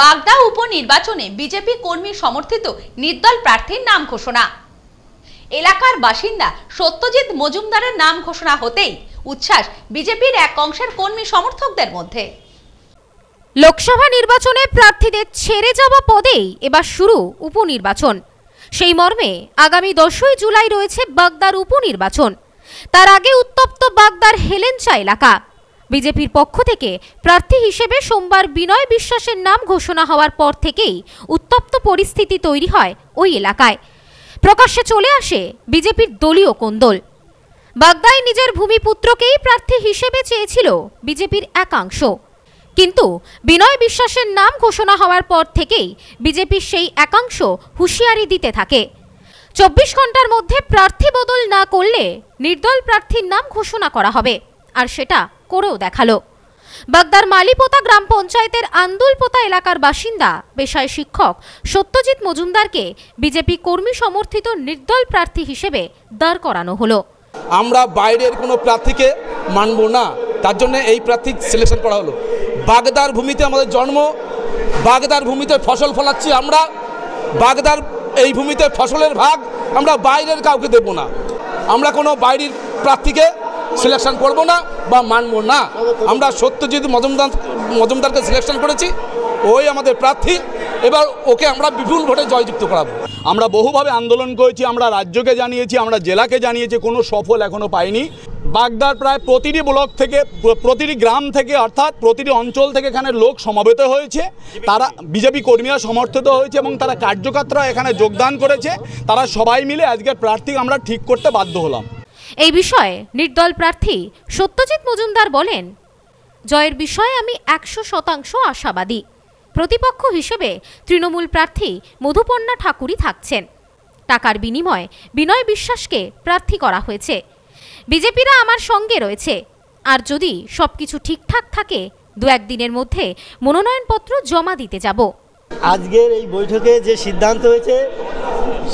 বাগদা উপনির্বাচনে বিজেপি কর্মী সমর্থিত নির্দল প্রার্থীর নাম ঘোষণা এলাকার বাসিন্দা সত্যজিৎ মজুমদারের নাম ঘোষণা হতেই উচ্ছ্বাস বিজেপির এক অংশের কর্মী সমর্থকদের মধ্যে লোকসভা নির্বাচনে প্রার্থীদের ছেড়ে যাওয়া পদেই এবার শুরু উপনির্বাচন সেই মর্মে আগামী দশই জুলাই রয়েছে বাগদার উপনির্বাচন তার আগে উত্তপ্ত বাগদার হেলেঞ্চা এলাকা বিজেপির পক্ষ থেকে প্রার্থী হিসেবে সোমবার বিনয় বিশ্বাসের নাম ঘোষণা হওয়ার পর থেকেই উত্তপ্ত পরিস্থিতি তৈরি হয় ওই এলাকায় প্রকাশ্যে চলে আসে বিজেপির দলীয় কোন্দল বাগদায় নিজের ভূমিপুত্রকেই প্রার্থী হিসেবে চেয়েছিল বিজেপির একাংশ কিন্তু বিনয় বিশ্বাসের নাম ঘোষণা হওয়ার পর থেকেই বিজেপির সেই একাংশ হুঁশিয়ারি দিতে থাকে চব্বিশ ঘন্টার মধ্যে প্রার্থী বদল না করলে নির্দল প্রার্থীর নাম ঘোষণা করা হবে আর সেটা করেও দেখালো বাগদার মালিপোতা গ্রাম পঞ্চায়েতের আন্দুলপোতা এলাকার বাসিন্দা পেশায় শিক্ষক সত্যজিৎ মজুমদারকে বিজেপি কর্মী সমর্থিত নির্দল প্রার্থী হিসেবে দাঁড় করানো হলো আমরা বাইরের কোনো প্রার্থীকে মানব না তার জন্য এই প্রার্থী সিলেকশন করা হলো বাগদার ভূমিতে আমাদের জন্ম বাগদার ভূমিতে ফসল ফলাচ্ছি আমরা বাগদার এই ভূমিতে ফসলের ভাগ আমরা বাইরের কাউকে দেব না আমরা কোনো বাইরের প্রার্থীকে সিলেকশন করব না বা মানব না আমরা সত্যজিৎ মজুমদার মজুমদারকে সিলেকশন করেছি ওই আমাদের প্রার্থী এবার ওকে আমরা বিপুল ভোটে জয়যুক্ত করাবো আমরা বহুভাবে আন্দোলন করেছি আমরা রাজ্যকে জানিয়েছি আমরা জেলাকে জানিয়েছি কোনো সফল এখনও পাইনি বাগদার প্রায় প্রতিটি ব্লক থেকে প্রতিটি গ্রাম থেকে অর্থাৎ প্রতিটি অঞ্চল থেকে এখানে লোক সমাবেত হয়েছে তারা বিজেপি কর্মীরা সমর্থিত হয়েছে এবং তারা কার্যকর্তারা এখানে যোগদান করেছে তারা সবাই মিলে আজকের প্রার্থী আমরা ঠিক করতে বাধ্য হলাম এই বিষয়ে নির্দল প্রার্থী সত্যজিৎ মজুমদার বলেন জয়ের বিষয়ে আমি একশো শতাংশ আশাবাদী প্রতিপক্ষ হিসেবে তৃণমূল প্রার্থী মধুপর্ণা ঠাকুরই থাকছেন টাকার বিনিময়ে বিনয় বিশ্বাসকে প্রার্থী করা হয়েছে বিজেপিরা আমার সঙ্গে রয়েছে আর যদি সব কিছু ঠিকঠাক থাকে দু একদিনের মধ্যে মনোনয়নপত্র জমা দিতে যাব আজকের এই বৈঠকে যে সিদ্ধান্ত হয়েছে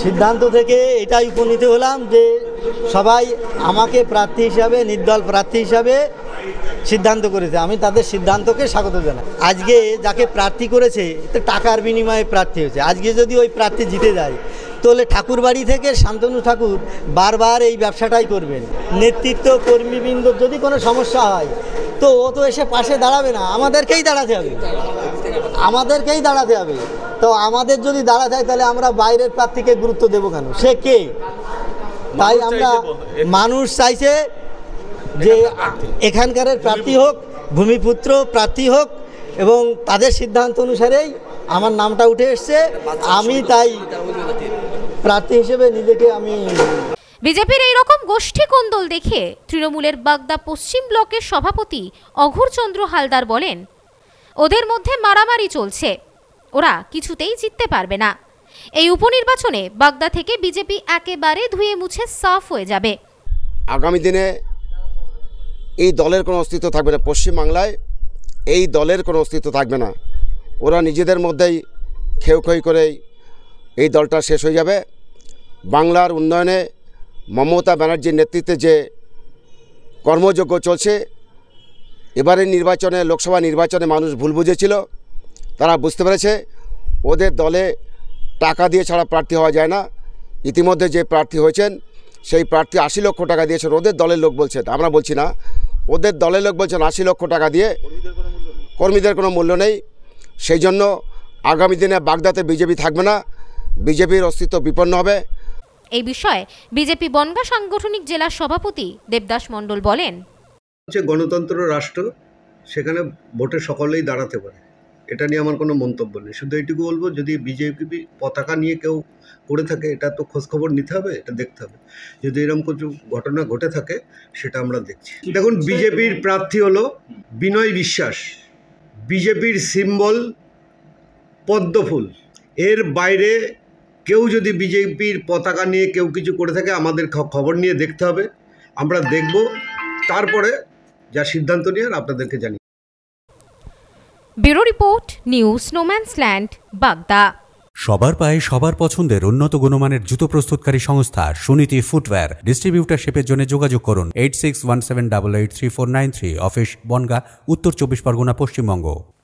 সিদ্ধান্ত থেকে এটাই উপনীত হলাম যে সবাই আমাকে প্রার্থী হিসাবে নির্দল প্রার্থী হিসাবে সিদ্ধান্ত করেছে আমি তাদের সিদ্ধান্তকে স্বাগত জানাই আজকে যাকে প্রার্থী করেছে তো টাকার বিনিময়ে প্রার্থী হয়েছে আজকে যদি ওই প্রার্থী জিতে যায় তাহলে ঠাকুরবাড়ি থেকে শান্তনু ঠাকুর বারবার এই ব্যবসাটাই করবেন নেতৃত্ব কর্মীবৃন্দ যদি কোনো সমস্যা হয় তো ও তো এসে পাশে দাঁড়াবে না আমাদেরকেই দাঁড়াতে হবে আমাদেরকেই দাঁড়াতে হবে তো আমাদের যদি দাঁড়া হয় তাহলে আমরা বাইরের প্রার্থীকে গুরুত্ব দেবো কেন সে কে তাই আমরা মানুষ চাইছে যে এখানকার প্রার্থী হোক ভূমিপুত্র প্রার্থী হোক এবং তাদের সিদ্ধান্ত অনুসারেই আমার নামটা উঠে এসছে আমি তাই প্রার্থী হিসেবে নিজেকে আমি বিজেপির এই রকম গোষ্ঠী কোন্দল দেখে তৃণমূলের বাগদা পশ্চিম ব্লকের সভাপতি অঘুরচন্দ্র হালদার বলেন ওদের মধ্যে মারামারি চলছে ওরা কিছুতেই জিততে পারবে না এই উপনির্বাচনে বাগদা থেকে বিজেপি একেবারে ধুয়ে মুছে সাফ হয়ে যাবে আগামী দিনে এই দলের কোনো অস্তিত্ব থাকবে না পশ্চিমবাংলায় এই দলের কোনো অস্তিত্ব থাকবে না ওরা নিজেদের মধ্যেই ক্ষয়ক্ষয় করেই এই দলটা শেষ হয়ে যাবে বাংলার উন্নয়নে মমতা ব্যানার্জির নেতৃত্বে যে কর্মযজ্ঞ চলছে এবারের নির্বাচনে লোকসভা নির্বাচনে মানুষ ভুল বুঝেছিল তারা বুঝতে পেরেছে ওদের দলে টাকা দিয়ে ছাড়া প্রার্থী হওয়া যায় না ইতিমধ্যে যে প্রার্থী হয়েছেন সেই প্রার্থী আশি লক্ষ টাকা দিয়েছেন ওদের দলের লোক বলছে আমরা বলছি না ওদের দলের লোক বলছেন আশি লক্ষ টাকা দিয়ে কর্মীদের কোনো মূল্য নেই সেই জন্য আগামী দিনে বাগদাতে বিজেপি থাকবে না বিজেপির অস্তিত্ব বিপন্ন হবে এই বিষয়ে বিজেপি বনগা সাংগঠনিক জেলার সভাপতি দেবদাস মণ্ডল বলেন হচ্ছে গণতন্ত্র রাষ্ট্র সেখানে ভোটে সকলেই দাঁড়াতে পারে এটা নিয়ে আমার কোনো মন্তব্য নেই শুধু এইটুকু বলবো যদি বিজেপি পতাকা নিয়ে কেউ করে থাকে এটা তো খোঁজখবর নিতে হবে এটা দেখতে হবে যদি এরকম কিছু ঘটনা ঘটে থাকে সেটা আমরা দেখছি দেখুন বিজেপির প্রার্থী হলো বিনয় বিশ্বাস বিজেপির সিম্বল পদ্মফুল এর বাইরে কেউ যদি বিজেপির পতাকা নিয়ে কেউ কিছু করে থাকে আমাদের খবর নিয়ে দেখতে হবে আমরা দেখব তারপরে যা সিদ্ধান্ত নিয়ে আপনাদেরকে জানি bureau report news no man's land Bagda সবার পায়ে সবার পছন্দের উন্নত গুণমানের জুতো প্রস্তুতকারী সংস্থা সুনীতি ফুটওয়্যার ডিস্ট্রিবিউটারশিপের জন্য যোগাযোগ করুন eight six one seven double eight three four nine three office Bongaon উত্তর চব্বিশ পরগনা পশ্চিমবঙ্গ